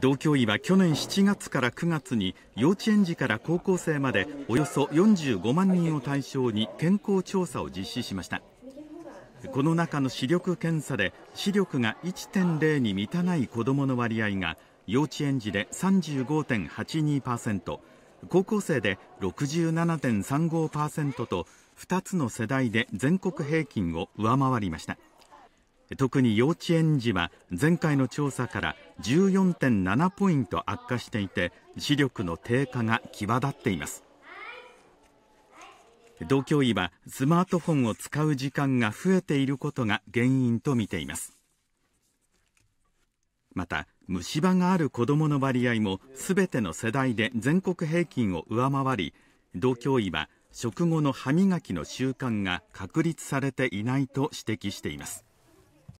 道教委は去年7月から9月に幼稚園児から高校生までおよそ45万人を対象に健康調査を実施しましたこの中の視力検査で視力が1.0に満たない子どもの割合が幼稚園児で35.82%高校生で67.35%と2つの世代で全国平均を上回りました特に幼稚園児は前回の調査から14.7ポイント悪化していて視力の低下が際立っています同教医はスマートフォンを使う時間が増えていることが原因とみていますまた虫歯がある子どもの割合もすべての世代で全国平均を上回り同教医は食後の歯磨きの習慣が確立されていないと指摘しています